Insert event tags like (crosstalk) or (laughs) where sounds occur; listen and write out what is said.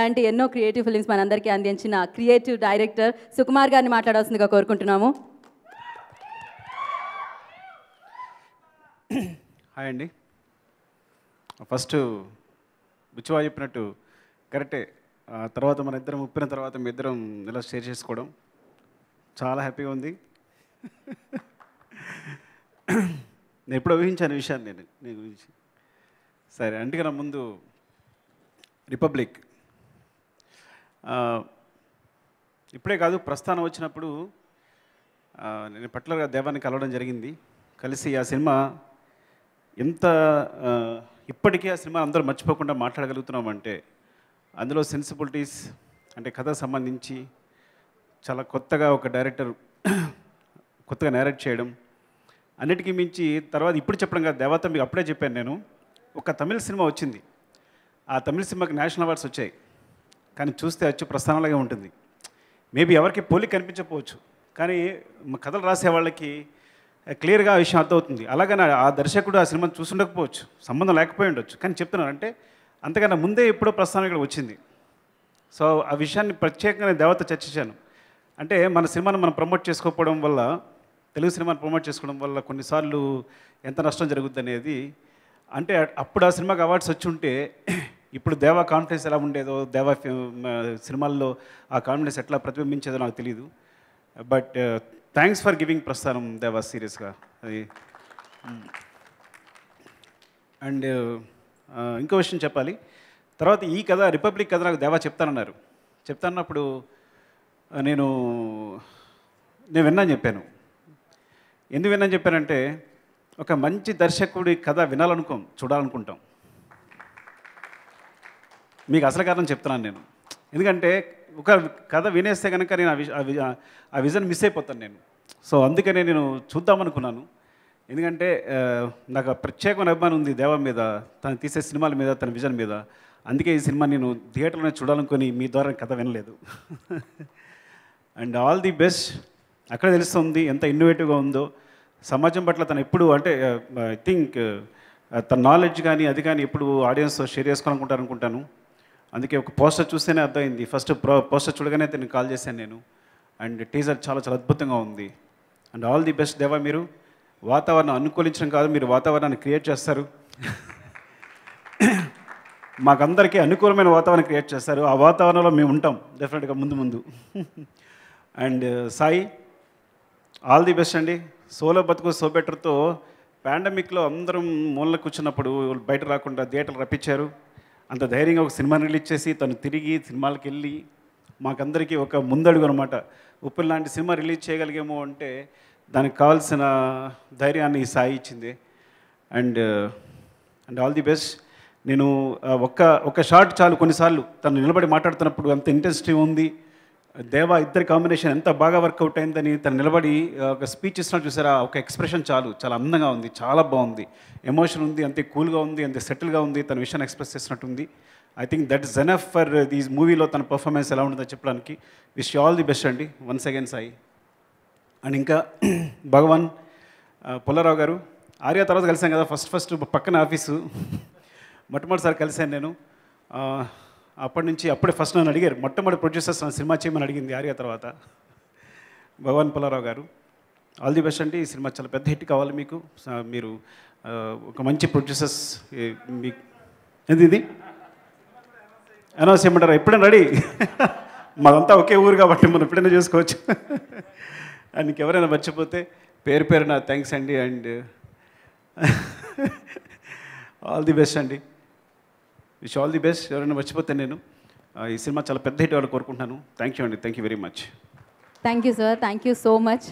అలాంటి ఎన్నో creative films మనందరికీ అందించిన క్రియేటివ్ డైరెక్టర్ సుకుమార్ గారిని మాట్లాడాల్సిందిగా కోరుకుంటున్నాము హాయ్ అండి ఫస్ట్ బుచ్చువా చెప్పినట్టు కరెక్టే తర్వాత మన ఇద్దరం ఉప్పిన తర్వాత మీ ఇద్దరం ఇలా షేర్ చేసుకోవడం చాలా హ్యాపీగా ఉంది నేను ఎప్పుడు ఊహించాను విషయాన్ని నేను నీ గురించి సరే అంటే నా ముందు రిపబ్లిక్ ఇప్పుడే కాదు ప్రస్థానం వచ్చినప్పుడు నేను పర్టికులర్గా దేవాన్ని కలవడం జరిగింది కలిసి ఆ సినిమా ఎంత ఇప్పటికీ ఆ సినిమా అందరూ మర్చిపోకుండా మాట్లాడగలుగుతున్నామంటే అందులో సెన్సిబిలిటీస్ అంటే కథ సంబంధించి చాలా కొత్తగా ఒక డైరెక్టర్ (coughs) కొత్తగా నేరేట్ చేయడం అన్నిటికీ మించి తర్వాత ఇప్పుడు చెప్పడం కాదు దేవత మీకు అప్పుడే చెప్పాను నేను ఒక తమిళ సినిమా వచ్చింది ఆ తమిళ సినిమాకి నేషనల్ అవార్డ్స్ వచ్చాయి కానీ చూస్తే అచ్చు ప్రస్థానంలాగే ఉంటుంది మేబీ ఎవరికి పోలి కనిపించకపోవచ్చు కానీ కథలు రాసే వాళ్ళకి క్లియర్గా ఆ విషయం అర్థమవుతుంది అలాగే ఆ దర్శకుడు ఆ సినిమాని చూసుండకపోవచ్చు సంబంధం లేకపోయి ఉండొచ్చు కానీ చెప్తున్నాను అంటే అంతకన్నా ముందే ఎప్పుడో ప్రస్థానం ఇక్కడ వచ్చింది సో ఆ విషయాన్ని ప్రత్యేకంగా దేవత చర్చించాను అంటే మన సినిమాను మనం ప్రమోట్ చేసుకోకపోవడం వల్ల తెలుగు సినిమాను ప్రమోట్ చేసుకోవడం వల్ల కొన్నిసార్లు ఎంత నష్టం జరుగుద్ది అనేది అంటే అప్పుడు ఆ సినిమాకి అవార్డ్స్ వచ్చి ఉంటే ఇప్పుడు దేవా కాన్ఫిడెన్స్ ఎలా ఉండేదో దేవా సినిమాల్లో ఆ కాన్ఫిడెన్స్ ఎట్లా ప్రతిబింబించేదో నాకు తెలియదు బట్ థ్యాంక్స్ ఫర్ గివింగ్ ప్రస్థానం దేవా సీరియస్గా అది అండ్ uh, uh, ఇంకో విషయం చెప్పాలి తర్వాత ఈ కథ రిపబ్లిక్ కథ నాకు దేవా చెప్తానన్నారు చెప్తానప్పుడు uh, నేను నేను విన్నాను చెప్పాను ఎందుకు విన్నాను చెప్పానంటే ఒక మంచి దర్శకుడి కథ వినాలనుకో చూడాలనుకుంటాం మీకు అసలు కారణం చెప్తున్నాను నేను ఎందుకంటే ఒక కథ వినేస్తే కనుక నేను ఆ విజన్ మిస్ అయిపోతాను నేను సో అందుకనే నేను చూద్దామనుకున్నాను ఎందుకంటే నాకు ప్రత్యేకమైన అభిమానం ఉంది దేవం మీద తను తీసే సినిమాల మీద తన విజన్ మీద అందుకే ఈ సినిమా నేను థియేటర్లోనే చూడాలనుకుని మీ ద్వారా కథ వినలేదు అండ్ ఆల్ ది బెస్ట్ అక్కడ తెలుస్తుంది ఎంత ఇన్నోవేటివ్గా ఉందో సమాజం పట్ల తను ఎప్పుడు అంటే ఐ థింక్ తన నాలెడ్జ్ కానీ అది కానీ ఎప్పుడు ఆడియన్స్తో షేర్ చేసుకోవాలనుకుంటారు అనుకుంటాను అందుకే ఒక పోస్టర్ చూస్తేనే అర్థమైంది ఫస్ట్ పోస్టర్ చూడగానే నేను కాల్ చేశాను నేను అండ్ టీజర్ చాలా చాలా అద్భుతంగా ఉంది అండ్ ఆల్ ది బెస్ట్ దేవా మీరు వాతావరణం అనుకూలించడం కాదు మీరు వాతావరణాన్ని క్రియేట్ చేస్తారు (coughs) మాకందరికీ అనుకూలమైన వాతావరణం క్రియేట్ చేస్తారు ఆ వాతావరణంలో మేము ఉంటాం డెఫినెట్గా ముందు ముందు and (laughs) uh, Sai all the best అండి సోలో బతుకు బెటర్తో పాండమిక్లో అందరం మూలన కూర్చున్నప్పుడు బయట రాకుండా థియేటర్లు రప్పించారు అంత ధైర్యంగా ఒక సినిమా రిలీజ్ చేసి తను తిరిగి సినిమాలకు వెళ్ళి మాకందరికీ ఒక ముందడుగు అనమాట ఉప్పిల్ లాంటి సినిమా రిలీజ్ చేయగలిగేమో అంటే దానికి కావాల్సిన ధైర్యాన్ని ఈ సాయి ఇచ్చింది and and all the best నేను ఒక్క ఒక షార్ట్ చాలు కొన్నిసార్లు తను నిలబడి మాట్లాడుతున్నప్పుడు అంత ఇంట్రెస్టింగ్ ఉంది దేవా ఇద్దరి కాంబినేషన్ ఎంత బాగా వర్కౌట్ అయిందని తను నిలబడి ఒక స్పీచ్ ఇస్తున్నా చూసారా ఒక ఎక్స్ప్రెషన్ చాలు చాలా అందంగా ఉంది చాలా బాగుంది ఎమోషన్ ఉంది అంతే కూల్గా ఉంది అంతే సెటిల్గా ఉంది తన విషయాన్ని ఎక్స్ప్రెస్ చేసినట్టుంది I think that is enough for these మూవీలో తన పర్ఫార్మెన్స్ ఎలా ఉంటుందో చెప్పడానికి విష్ ఆల్ ది బెస్ట్ అండి వన్స్ అగైన్ సాయి అండ్ ఇంకా (clears throat) భగవాన్ పుల్లారావు గారు ఆర్య తర్వాత కలిసాం కదా ఫస్ట్ ఫస్ట్ పక్కన ఆఫీసు (laughs) మొట్టమొదటిసారి కలిశాను నేను అప్పటి నుంచి అప్పుడే ఫస్ట్ నన్ను అడిగారు మొట్టమొదటి ప్రొడ్యూసర్స్ సినిమా చేయమని అడిగింది ఆర్య తర్వాత భగవాన్ పుల్లారావు గారు ఆల్ ది బెస్ట్ అంటే ఈ సినిమా చాలా పెద్ద హిట్ కావాలి మీకు మీరు ఒక మంచి ప్రొడ్యూసర్స్ మీకు ఏంది ఇది అనౌన్స్ చేయమంటారా ఎప్పుడైనా రెడీ (laughs) మాదంతా ఒకే ఊరు కాబట్టి మనం ఎప్పుడైనా చేసుకోవచ్చు ఆయనకి (laughs) ఎవరైనా మర్చిపోతే పేరు పేరు నా థ్యాంక్స్ అండి అండ్ (laughs) ఆల్ ది బెస్ట్ అండి విష్ ఆల్ ది బెస్ట్ ఎవరైనా మర్చిపోతే నేను ఈ సినిమా చాలా పెద్ద హిట్ వాళ్ళు కోరుకుంటున్నాను థ్యాంక్ యూ అండి thank you very much thank you sir thank you so much